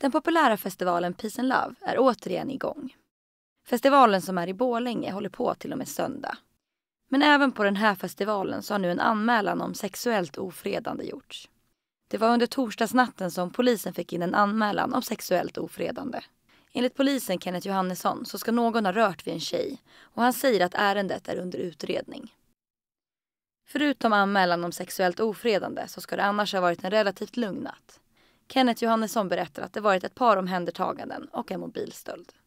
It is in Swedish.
Den populära festivalen Peace and Love är återigen igång. Festivalen som är i Bålänge håller på till och med söndag. Men även på den här festivalen så har nu en anmälan om sexuellt ofredande gjorts. Det var under torsdagsnatten som polisen fick in en anmälan om sexuellt ofredande. Enligt polisen Kenneth Johannesson så ska någon ha rört vid en tjej och han säger att ärendet är under utredning. Förutom anmälan om sexuellt ofredande så ska det annars ha varit en relativt lugn natt. Kenneth Johannesson berättar att det varit ett par omhändertaganden och en mobilstöld.